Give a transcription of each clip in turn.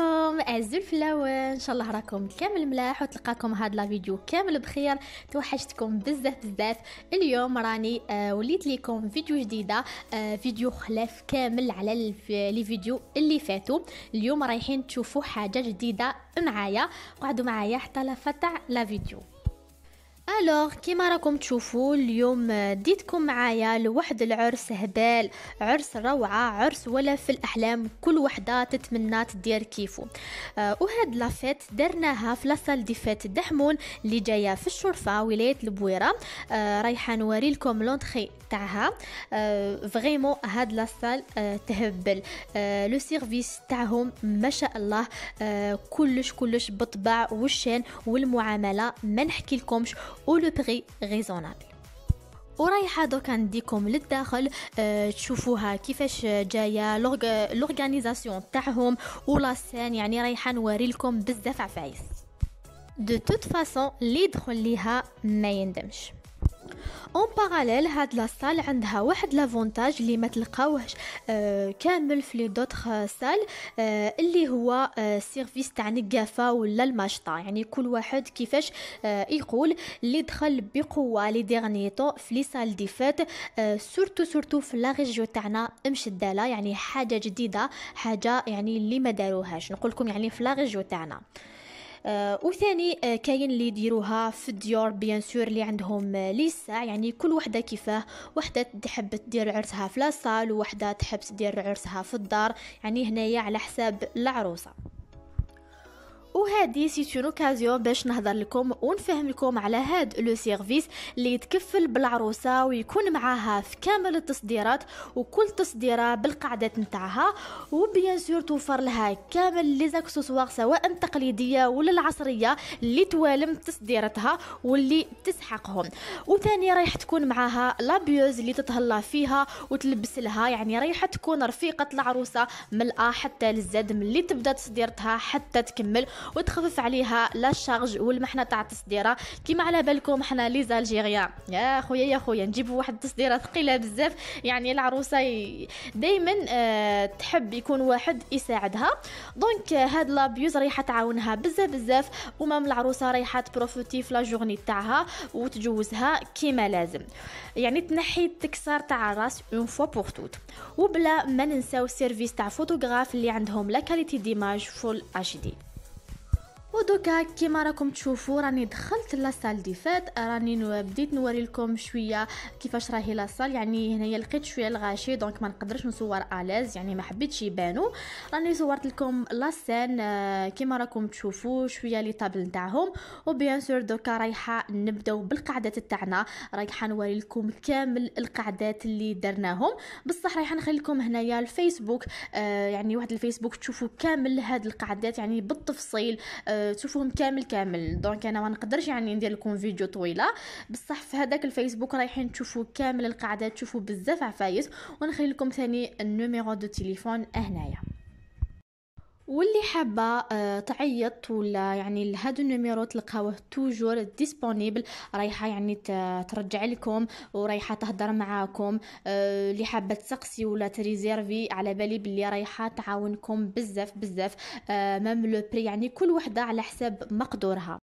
عليكم اعزائي الفلاوه ان شاء الله راكم كامل ملاح وتلقاكم هاد لا فيديو كامل بخير توحشتكم بزاف بزاف اليوم راني آه وليت ليكم فيديو جديده آه فيديو خلاف كامل على لي فيديو اللي فاتوا اليوم رايحين تشوفوا حاجه جديده معايا قعدوا معايا حتى لفتح لا فيديو الوغ كيما راكم تشوفوا اليوم ديتكم معايا لواحد العرس هبال عرس روعه عرس ولا في الاحلام كل وحده تتمنى تدير كيفو آه وهاد لافيت درناها في لاصال دي فيت دحمون اللي جايه في الشرفه ولايه البويره آه رايحه نوري لكم لونتري تاعها آه فريمون هاد لاصال آه تهبل آه لو سيرفيس تاعهم ما شاء الله آه كلش كلش بطبع والشين والمعامله ما نحكي لكمش ولو ريزونابل ورايحه دوكا نديكم للداخل أه تشوفوها كيفاش آه، جايه لورغانيزاسيون تاعهم ولا سين يعني رايحه نوري لكم بزاف عفايس دو توت فاصون اللي يدخل ليها ما يندمش اون باراليل هاد لا سال عندها واحد لافونتاج اللي ما تلقاوهش آه كامل في لي دوطخ آه، سال آه اللي هو آه سيرفيس تاع نقافه ولا الماشطه يعني كل واحد كيفاش آه يقول اللي دخل بقوه لي ديغني طو في لي سال دي فات آه سورتو سورتو في لا ريجيو تاعنا مشداله يعني حاجه جديده حاجه يعني اللي ما داروهاش نقول لكم يعني في لا ريجيو تاعنا آه وثاني آه كاين اللي يديروها في الديور بيان سور اللي عندهم آه، ليسا يعني كل وحده كيفاه وحده تحب تدير عرسها في لاصال وحده تحب تدير عرسها في الدار يعني هنايا على حساب العروسه وهادي سي اوكازيون باش نهضر لكم ونفهم لكم على هاد لو سيرفيس اللي يتكفل بالعروسه ويكون معاها في كامل التصديرات وكل تصديره بالقعدات نتاعها وبيان سور توفر لها كامل لي زاكسسوار سواء التقليديه ولا العصريه اللي توالم تصديرتها واللي تسحقهم وثاني رايح تكون معاها لابيوز اللي تتهلا فيها وتلبس لها يعني رايح تكون رفيقه العروسه من الا حتى للزاد ملي تبدا تصديرتها حتى تكمل وتخفف عليها لا شارج والمحنه تاع التصديره كيما على بالكم حنا لي زالجيريا يا خويا يا خويا نجيبوا واحد التصديره ثقيله بزاف يعني العروسه دائما آه، تحب يكون واحد يساعدها دونك آه، هاد لابيوز رايحه تعاونها بزاف بزاف ومام العروسه رايحه تبروفيتي في لا جورني تاعها وتجوزها كيما لازم يعني تنحي التكسار تاع الراس اون فوا بور توت وبلا ما ننساو السيرفيس تاع فوتوغراف اللي عندهم لا كاليتي ديماج فول اتش دي دوكا كيما راكم تشوفوا راني دخلت لاصال دي فات راني بديت نوري لكم شويه كيفاش راهي لاصال يعني هنايا لقيت شويه الغاشي دونك ما نقدرش نصور الاز يعني ما حبيتش يبانوا راني صورت لكم لاسين آه، كيما راكم تشوفوا شويه لي طابل نتاعهم وبيان سور دوكا رايحه نبداو بالقعدات تاعنا رايحه نوري لكم كامل القعدات اللي درناهم بصح رايحه نخلي لكم هنايا الفيسبوك آه، يعني واحد الفيسبوك تشوفوا كامل هاد القعدات يعني بالتفصيل آه، تشوفوهم كامل كامل دونك انا ما نقدرش يعني ندير لكم فيديو طويله بصح في هذاك الفيسبوك رايحين تشوفوا كامل القاعده تشوفوا بزاف عفايس ونخلي لكم ثاني النوميرو دو تليفون هنايا واللي حابه آه، تعيط ولا يعني هادو النميرو تلقاوه توجور ديسبونيبل رايحه يعني ترجع لكم ورايحه تهضر معاكم آه، اللي حابه تسقسي ولا تريزيرفي على بالي بلي رايحه تعاونكم بزاف بزاف آه، مام لو بري يعني كل وحده على حساب مقدورها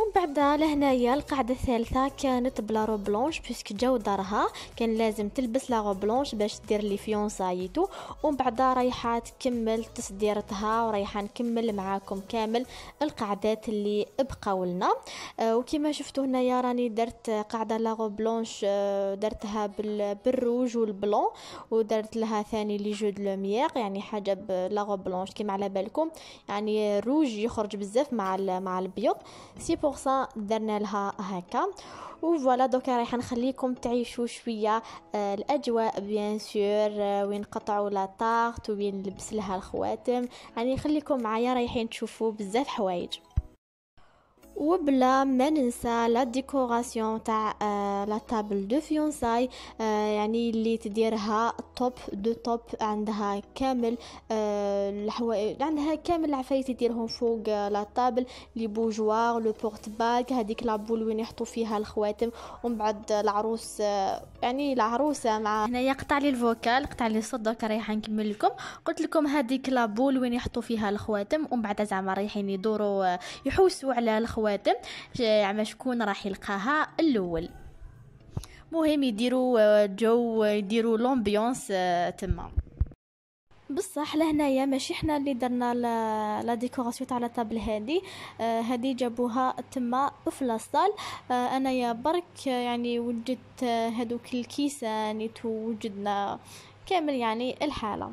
ومن بعد لهنايا القاعده الثالثه كانت بلا رو بلونش بيسك جاو دارها كان لازم تلبس لا رو بلونش باش دير لي فيونسايتو ومن بعد رايحه تكمل تصديرتها ورايحه نكمل معاكم كامل القعدات اللي بقاو لنا آه وكما شفتوا هنايا راني درت قاعده لا رو بلونش آه درتها بالروج والبلون ودرت لها ثاني لي جو دو لوميير يعني حاجه بلا رو بلونش كما على بالكم يعني الروج يخرج بزاف مع مع البيض سي بو 100% درنا لها هكا وفوالا دوكا رايحه نخليكم تعيشوا شويه آه الاجواء بيان آه، سور وين قطعوا لا طارت وين لبس لها الخواتم يعني نخليكم معايا رايحين تشوفوا بزاف حوايج وبلا ما ننسى لا ديكوراسيون تاع آه، لا تابل دو فيونساي يعني اللي تديرها توب دو توب عندها كامل آه، الحوائج عندها كامل العفايس يديرهم فوق آه، لا تابل لي بوجوار لو بورت باك هذيك لابول وين يحطوا فيها الخواتم ومن بعد العروس يعني العروسه مع هنايا قطع لي الفوكال قطع لي الصوت دوك رايحه نكمل لكم قلت لكم هذيك لابول وين يحطوا فيها الخواتم ومن بعد زعما رايحين يدوروا يحوسوا على الخواتم الخواتم زعما شكون راح يلقاها الاول مهم يديروا آه، جو يديروا لومبيونس آه، تما بصح لهنايا ماشي حنا اللي درنا لا ديكوراسيون تاع لا طابل هادي آه، هادي جابوها تما في لاصال آه انايا برك يعني وجدت هذوك الكيسان وجدنا كامل يعني الحاله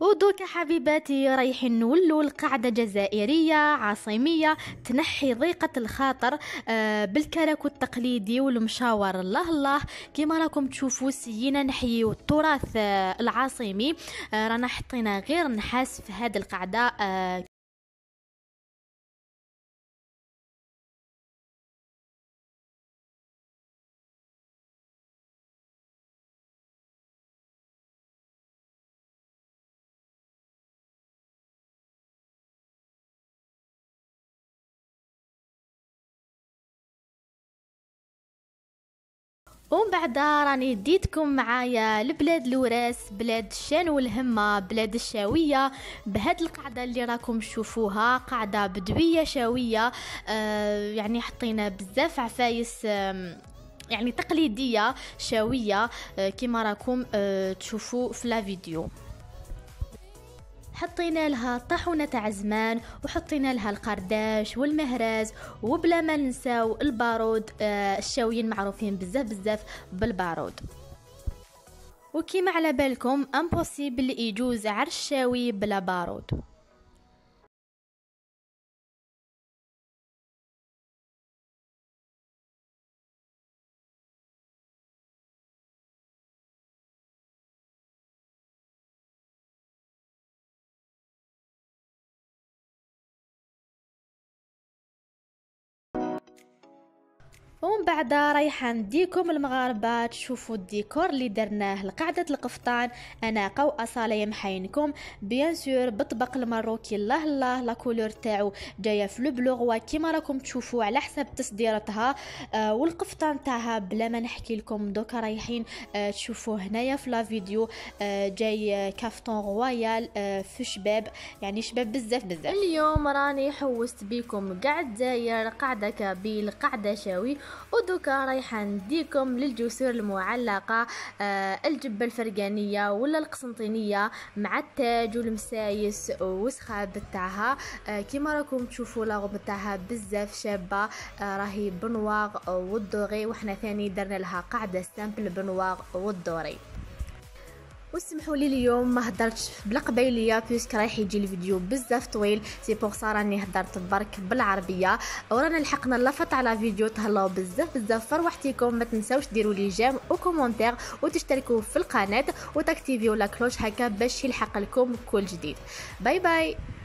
ودوك حبيباتي رايح نولو القاعدة جزائرية عاصمية تنحي ضيقة الخاطر آه، بالكراكو التقليدي والمشاور الله الله كيما راكم تشوفوا سينا نحيو التراث آه، العاصمي آه، رانا حطينا غير نحاس في هذه القاعدة ومن بعد راني ديتكم معايا لبلاد الوراس بلاد الشان والهمة بلاد الشاوية بهاد القعدة اللي راكم تشوفوها قعدة بدوية شاوية آه يعني حطينا بزاف عفايس آه يعني تقليدية شاوية آه كما راكم آه تشوفوا في لا فيديو حطينا لها طحونة تاع زمان وحطينا لها القرداش والمهراز وبلا ما ننساو البارود آه الشاويين معروفين بزاف بزاف بالبارود وكيما على بالكم امبوسيبل يجوز عرش شاوي بلا بارود ومن بعد رايحه نديكم المغاربه تشوفوا الديكور اللي درناه لقعدة القفطان اناقه واصاله يمحينكم بيان سور بطبق الماروكي الله الله لا كولور تاعو جايه في لو كيما راكم تشوفوا على حسب تصديرتها آه والقفطان تاعها بلا ما نحكي لكم دوكا رايحين آه تشوفوا هنايا في لا فيديو آه جاي آه، كافتون رويال آه في شباب يعني شباب بزاف بزاف اليوم راني حوست بكم كاع الدزاير قعدة كبير قعدة شاوي ودوكا رايحه نديكم للجسور المعلقه آه، الجبه الفرقانيه ولا القسنطينيه مع التاج والمسايس والسخاب تاعها آه، كيما راكم تشوفوا لاغوب تاعها بزاف شابه آه، راهي بنواغ والدوري وحنا ثاني درنا لها قاعده سامبل بنواغ والدوري واسمحوا لي اليوم ما هدرتش بلا قبايليه بيسك رايح يجي الفيديو بزاف طويل سي بوغ سا راني هدرت برك بالعربيه ورانا لحقنا لافط على فيديو تهلاو بزاف بزاف فروحتيكم ما تنساوش ديروا لي جيم وكومونتير وتشتركوا في القناه وتكتيفيو لا كلوش هكا باش يلحق لكم كل جديد باي باي